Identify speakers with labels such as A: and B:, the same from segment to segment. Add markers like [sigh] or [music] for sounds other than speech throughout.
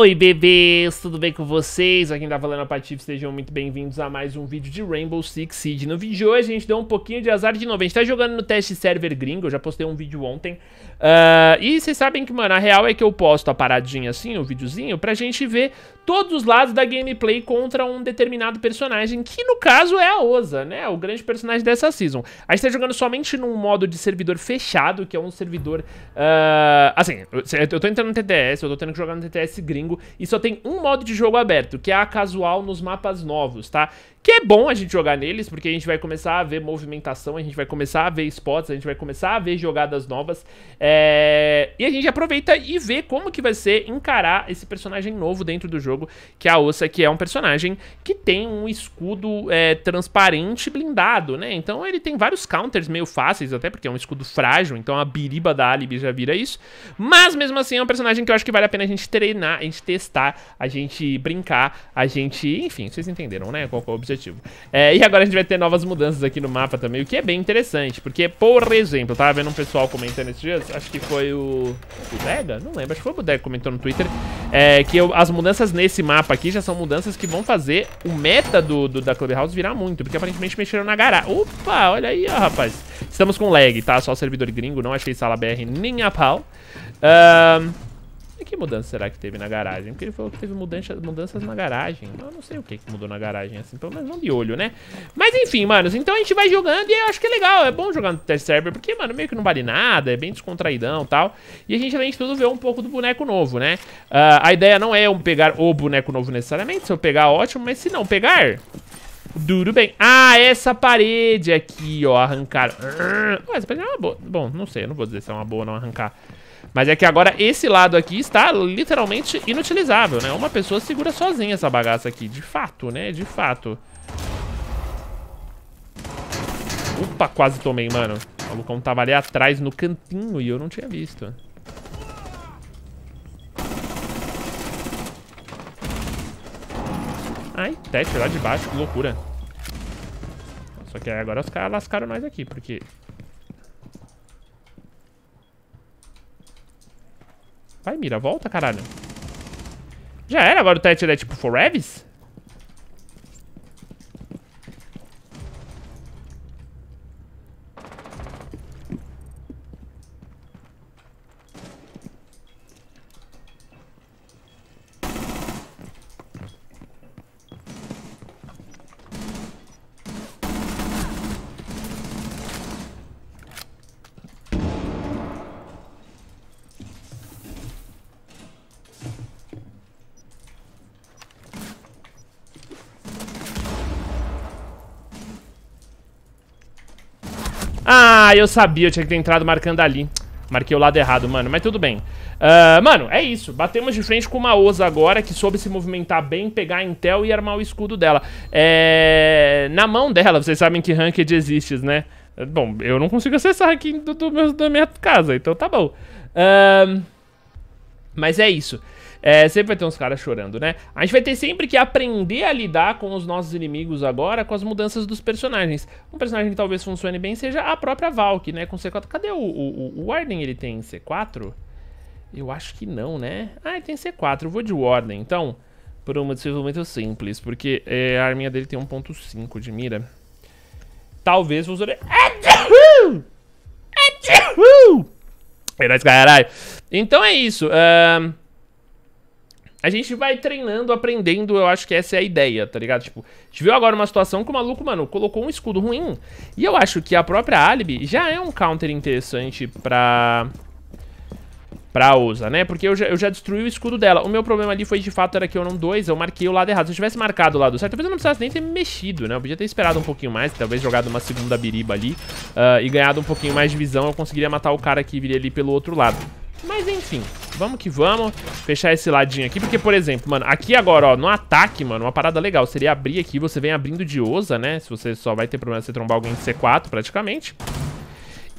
A: Oi bebês, tudo bem com vocês? Aqui tá é o Patife, sejam muito bem-vindos a mais um vídeo de Rainbow Six Siege. No vídeo de hoje a gente deu um pouquinho de azar de novo, a gente tá jogando no teste server gringo, eu já postei um vídeo ontem. Uh, e vocês sabem que, mano, a real é que eu posto a paradinha assim, o videozinho, pra gente ver todos os lados da gameplay contra um determinado personagem, que no caso é a Oza, né? O grande personagem dessa season. A gente tá jogando somente num modo de servidor fechado, que é um servidor... Uh, assim, eu tô entrando no TTS, eu tô tendo que jogar no TTS gringo, e só tem um modo de jogo aberto, que é a casual nos mapas novos, tá? Que é bom a gente jogar neles, porque a gente vai começar a ver movimentação, a gente vai começar a ver spots, a gente vai começar a ver jogadas novas. É... E a gente aproveita e vê como que vai ser encarar esse personagem novo dentro do jogo, que é a Ossa, que é um personagem que tem um escudo é, transparente blindado, né? Então ele tem vários counters meio fáceis, até porque é um escudo frágil, então a biriba da Alibi já vira isso. Mas mesmo assim é um personagem que eu acho que vale a pena a gente treinar, gente testar, a gente brincar, a gente. Enfim, vocês entenderam, né? Qual é o objetivo. É, e agora a gente vai ter novas mudanças aqui no mapa também, o que é bem interessante, porque, por exemplo, tava vendo um pessoal comentando esses dias, acho que foi o. Vega, Não lembro, acho que foi o Vega que comentou no Twitter, é, que eu, as mudanças nesse mapa aqui já são mudanças que vão fazer o meta do, do da Clubhouse virar muito, porque aparentemente mexeram na garagem. Opa, olha aí, ó, rapaz. Estamos com lag, tá? Só servidor gringo, não achei sala BR nem a pau. Ahn. Um que mudança será que teve na garagem? Porque ele falou que teve mudança, mudanças na garagem. Eu não sei o que, mudou na garagem, assim. Pelo menos não de olho, né? Mas enfim, manos. Então a gente vai jogando e eu acho que é legal. É bom jogar no test server. Porque, mano, meio que não vale nada. É bem descontraidão e tal. E a gente, além de tudo, vê um pouco do boneco novo, né? Uh, a ideia não é um pegar o boneco novo necessariamente. Se eu pegar, ótimo. Mas se não pegar... Tudo bem. Ah, essa parede aqui, ó, arrancar. Ah, ué, essa parede é uma boa. Bom, não sei, eu não vou dizer se é uma boa ou não arrancar. Mas é que agora esse lado aqui está literalmente inutilizável, né? Uma pessoa segura sozinha essa bagaça aqui, de fato, né? De fato. Opa, quase tomei, mano. O malucão tava ali atrás no cantinho e eu não tinha visto. Ai, teste lá de baixo, que loucura. Só que agora os caras lascaram nós aqui, porque Vai, mira, volta, caralho. Já era agora o Tete, é tipo Forevis? Ah, eu sabia, eu tinha que ter entrado marcando ali. Marquei o lado errado, mano, mas tudo bem. Uh, mano, é isso. Batemos de frente com uma Oza agora, que soube se movimentar bem, pegar a Intel e armar o escudo dela. É... Na mão dela, vocês sabem que ranked existe, né? Bom, eu não consigo acessar aqui do, do meu, da minha casa, então tá bom. Uh... Mas é isso. É, sempre vai ter uns caras chorando, né? A gente vai ter sempre que aprender a lidar com os nossos inimigos agora, com as mudanças dos personagens. Um personagem que talvez funcione bem seja a própria Valk, né? Com C4. Cadê o, o, o Warden? Ele tem C4? Eu acho que não, né? Ah, ele tem C4. Eu vou de Warden, então. Por um motivo muito simples, porque é, a arminha dele tem 1.5 de mira. Talvez funcione... É nóis, é caralho! Então é isso. Uh a gente vai treinando, aprendendo, eu acho que essa é a ideia, tá ligado? Tipo, a gente viu agora uma situação que o maluco, mano, colocou um escudo ruim. E eu acho que a própria Alibi já é um counter interessante pra... Pra Oza, né? Porque eu já, eu já destruí o escudo dela. O meu problema ali foi, de fato, era que eu não dois, eu marquei o lado errado. Se eu tivesse marcado o lado certo, talvez eu não precisasse nem ter me mexido, né? Eu podia ter esperado um pouquinho mais, talvez jogado uma segunda biriba ali uh, e ganhado um pouquinho mais de visão, eu conseguiria matar o cara que viria ali pelo outro lado. Mas enfim, vamos que vamos Fechar esse ladinho aqui, porque, por exemplo, mano Aqui agora, ó, no ataque, mano, uma parada legal Seria abrir aqui, você vem abrindo de osa né Se você só vai ter problema se trombar alguém de C4 Praticamente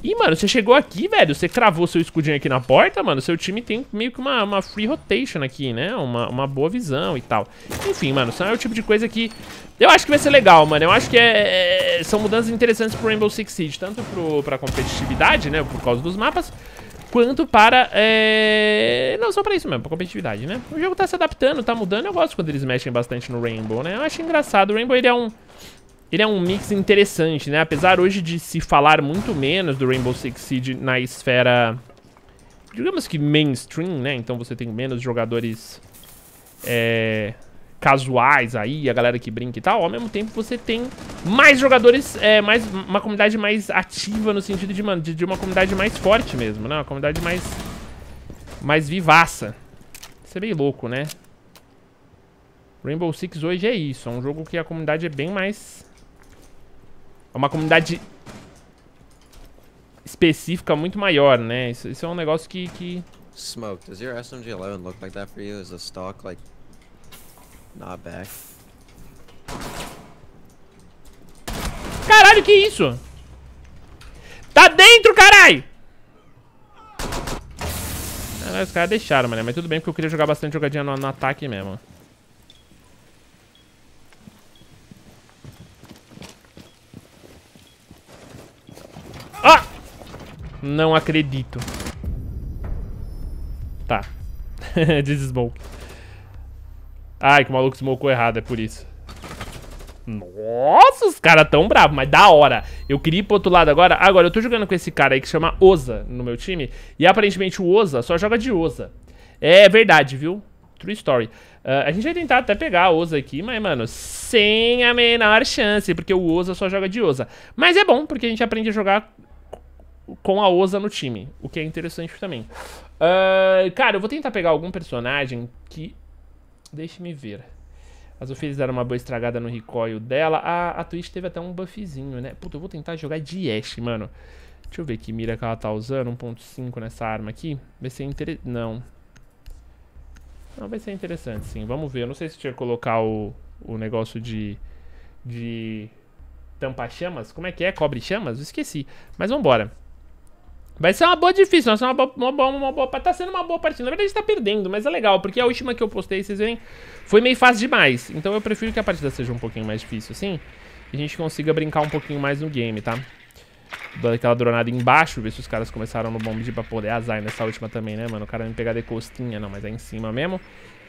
A: e, mano, você chegou aqui, velho, você cravou seu escudinho aqui na porta, mano, seu time tem meio que uma, uma free rotation aqui, né? Uma, uma boa visão e tal. Enfim, mano, isso é o tipo de coisa que eu acho que vai ser legal, mano. Eu acho que é, é são mudanças interessantes pro Rainbow Six Siege, tanto pro, pra competitividade, né, por causa dos mapas, quanto para... É... Não, só para isso mesmo, pra competitividade, né? O jogo tá se adaptando, tá mudando. Eu gosto quando eles mexem bastante no Rainbow, né? Eu acho engraçado. O Rainbow, ele é um... Ele é um mix interessante, né? Apesar hoje de se falar muito menos do Rainbow Six Siege na esfera... Digamos que mainstream, né? Então você tem menos jogadores... É casuais aí, a galera que brinca e tal, ao mesmo tempo você tem mais jogadores, é, mais, uma comunidade mais ativa no sentido de, de, de uma comunidade mais forte mesmo, né? Uma comunidade mais, mais vivaça. Isso é bem louco, né? Rainbow Six hoje é isso, é um jogo que a comunidade é bem mais... É uma comunidade específica muito maior, né? Isso, isso é um negócio que... que... Smoke, does your SMG11 look like that for you? Is the stock like Not back. Caralho, que isso? Tá dentro, caralho! os caras deixaram, mano. Mas tudo bem, porque eu queria jogar bastante jogadinha no, no ataque mesmo. Ah! Não acredito. Tá. [laughs] This Ai, que o maluco smocou errado, é por isso. Nossa, os caras tão bravos, mas da hora. Eu queria ir pro outro lado agora. Agora, eu tô jogando com esse cara aí que se chama Oza no meu time. E aparentemente o Oza só joga de Oza. É verdade, viu? True story. Uh, a gente vai tentar até pegar a Oza aqui, mas, mano, sem a menor chance, porque o Oza só joga de Oza. Mas é bom, porque a gente aprende a jogar com a Oza no time, o que é interessante também. Uh, cara, eu vou tentar pegar algum personagem que Deixe-me ver. As Ophilis deram uma boa estragada no recoil dela. A, a Twitch teve até um buffzinho, né? Puta, eu vou tentar jogar de Ashe, mano. Deixa eu ver que mira que ela tá usando. 1.5 nessa arma aqui. Vai ser interessante. Não. Não, vai ser interessante, sim. Vamos ver. Eu não sei se tinha que colocar o, o negócio de... De... Tampa chamas? Como é que é? Cobre chamas? Eu esqueci. Mas vambora. Vai ser uma boa difícil, vai ser uma boa, uma, boa, uma boa, Tá sendo uma boa partida. Na verdade, a gente tá perdendo, mas é legal, porque a última que eu postei, vocês verem, foi meio fácil demais. Então eu prefiro que a partida seja um pouquinho mais difícil, assim. E a gente consiga brincar um pouquinho mais no game, tá? Dou aquela dronada embaixo, ver se os caras começaram no bomb pra poder azar nessa última também, né, mano? O cara me pegar de costinha, não, mas é em cima mesmo.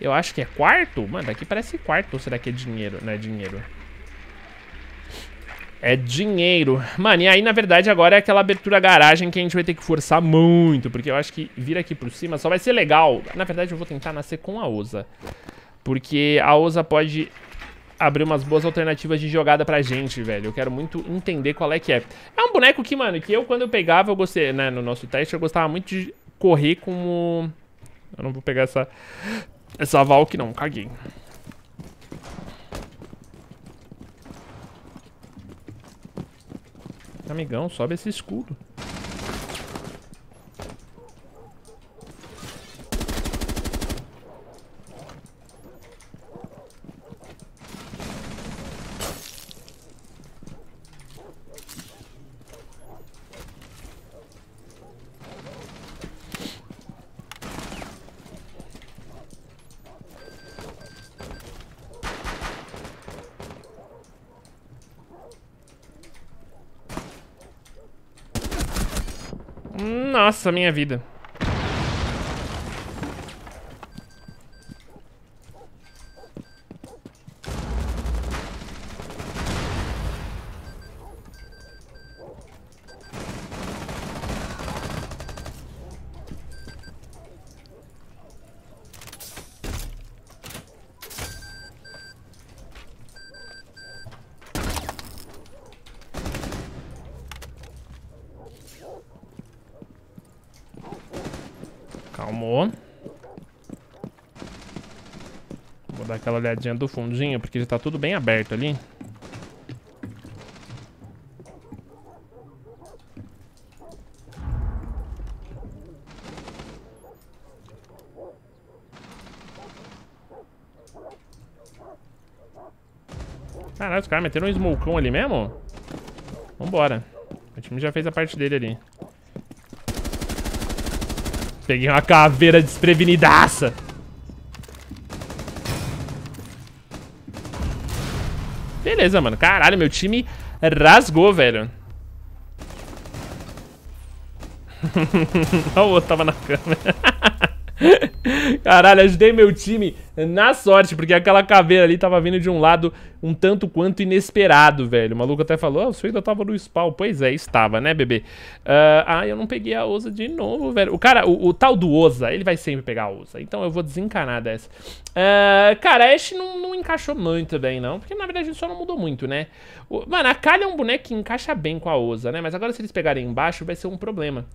A: Eu acho que é quarto? Mano, daqui parece quarto, ou será que é dinheiro? Não é dinheiro. É dinheiro. Mano, e aí, na verdade, agora é aquela abertura garagem que a gente vai ter que forçar muito, porque eu acho que vir aqui por cima só vai ser legal. Na verdade, eu vou tentar nascer com a Oza, porque a Oza pode abrir umas boas alternativas de jogada pra gente, velho. Eu quero muito entender qual é que é. É um boneco que, mano, que eu, quando eu pegava, eu gostei, né, no nosso teste, eu gostava muito de correr como... Eu não vou pegar essa... Essa Valk, não, caguei. Amigão, sobe esse escudo. Nossa, minha vida. Calmou. Vou dar aquela olhadinha do fundinho, porque já tá tudo bem aberto ali. Caralho, os caras meteram um smoke ali mesmo? Vambora. O time já fez a parte dele ali. Peguei uma caveira desprevenidaça. Beleza, mano. Caralho, meu time rasgou, velho. Olha [laughs] o outro tava na câmera. [laughs] [laughs] Caralho, ajudei meu time na sorte, porque aquela caveira ali tava vindo de um lado um tanto quanto inesperado, velho. O maluco até falou, ah, o Suída tava no spawn. Pois é, estava, né, bebê? Uh, ah, eu não peguei a Oza de novo, velho. O cara, o, o, tal do Oza, ele vai sempre pegar a Oza. Então eu vou desencanar dessa. Uh, cara, a Ashe não, não, encaixou muito bem, não. Porque, na verdade, só não mudou muito, né? O, mano, a Kali é um boneco que encaixa bem com a Oza, né? Mas agora se eles pegarem embaixo, vai ser um problema.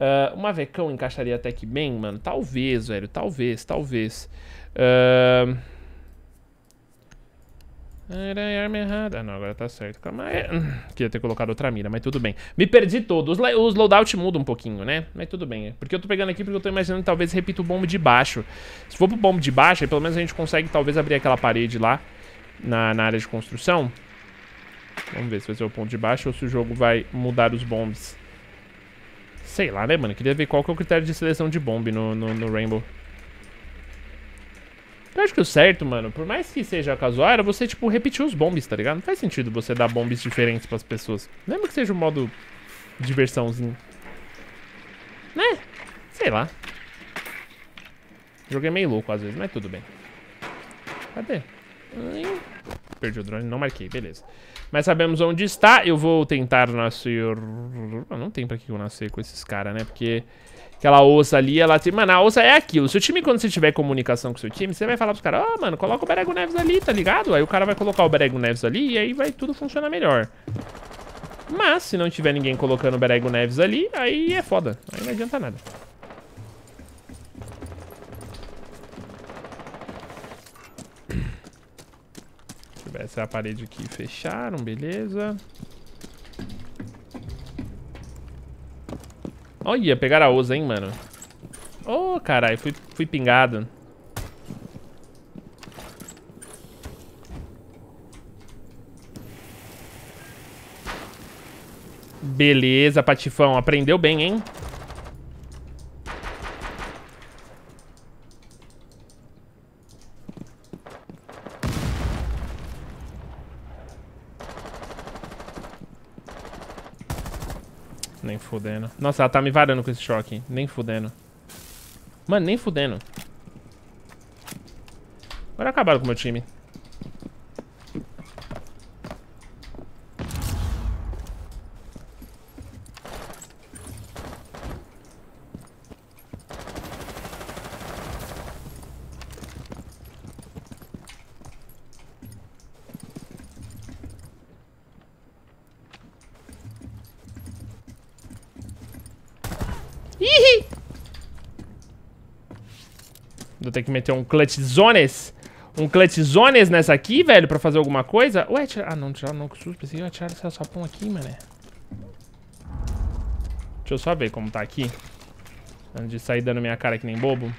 A: Uh, ah, uma Vecão encaixaria até que bem, mano? Talvez, velho. Talvez, talvez. Ah, era arma errada. Ah, não, agora tá certo. Calma aí. Hum, queria ter colocado outra mira, mas tudo bem. Me perdi todo. Os, loadout mudam um pouquinho, né? Mas tudo bem. Porque eu tô pegando aqui porque eu tô imaginando que talvez repita o bombo de baixo. Se for pro bombo de baixo, aí pelo menos a gente consegue talvez abrir aquela parede lá na, na área de construção. Vamos ver se vai ser o ponto de baixo ou se o jogo vai mudar os bombs. Sei lá, né, mano? Queria ver qual que é o critério de seleção de bombe no, no, no Rainbow. Eu acho que o certo, mano, por mais que seja casual, era você, tipo, repetir os bombes, tá ligado? Não faz sentido você dar bombes diferentes pras pessoas. Lembra que seja um modo diversãozinho. Né? Sei lá. Joguei meio louco às vezes, mas tudo bem. Cadê? Perdi o drone, não marquei, beleza. Mas sabemos onde está. Eu vou tentar nascer... Ah, não tem pra que eu nascer com esses caras, né? Porque aquela ossa ali, ela Mano, a ossa é aquilo. Seu time, quando você tiver comunicação com seu time, você vai falar pros caras, ó, oh, mano, coloca o Berego Neves ali, tá ligado? Aí o cara vai colocar o Berego Neves ali e aí vai tudo funcionar melhor. Mas, se não tiver ninguém colocando o Berego Neves ali, aí é foda. Aí não adianta nada. Essa é a parede aqui. Fecharam, beleza. Olha, pegaram a ousa, hein, mano. Ô, oh, caralho, fui, fui pingado. Beleza, Patifão. Aprendeu bem, hein? fudendo. Nossa, ela tá me varando com esse choque. Nem fudendo. Mano, nem fudendo. Agora acabaram com o meu time. Ih! Vou ter que meter um clutch zones. Um clutch zones nessa aqui, velho, pra fazer alguma coisa. Ué, tira... Ah, não, tirar não, que susto. Pensei que ia tirar esse sapão aqui, mané. Deixa eu só ver como tá aqui. Antes de sair dando minha cara que nem bobo.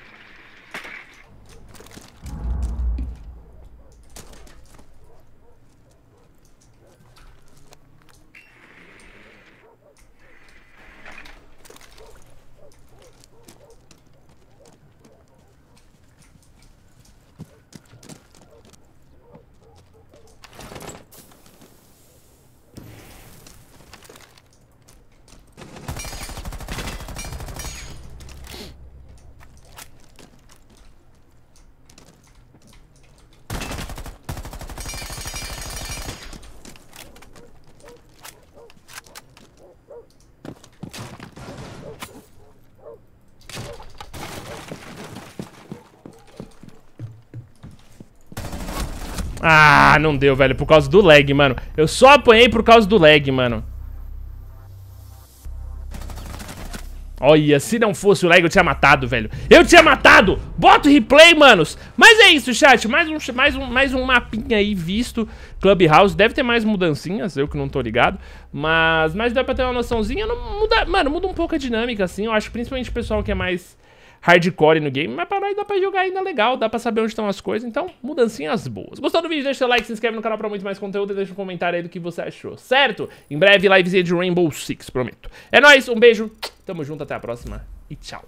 A: Ah, não deu, velho. Por causa do lag, mano. Eu só apanhei por causa do lag, mano. Olha, se não fosse o lag eu tinha matado, velho. Eu tinha matado! Bota o replay, manos! Mas é isso, chat. Mais um, mais um, mais um mapinha aí visto. Clubhouse. Deve ter mais mudancinhas, eu que não tô ligado. Mas, mas dá pra ter uma noçãozinha. Não, muda, mano, muda um pouco a dinâmica, assim. Eu acho principalmente o pessoal que é mais hardcore no game, mas pra nós dá pra jogar ainda legal, dá pra saber onde estão as coisas, então mudancinhas boas. Gostou do vídeo? Deixa seu like, se inscreve no canal pra muito mais conteúdo e deixa um comentário aí do que você achou, certo? Em breve, livezinha de Rainbow Six, prometo. É nóis, um beijo, tamo junto, até a próxima e tchau.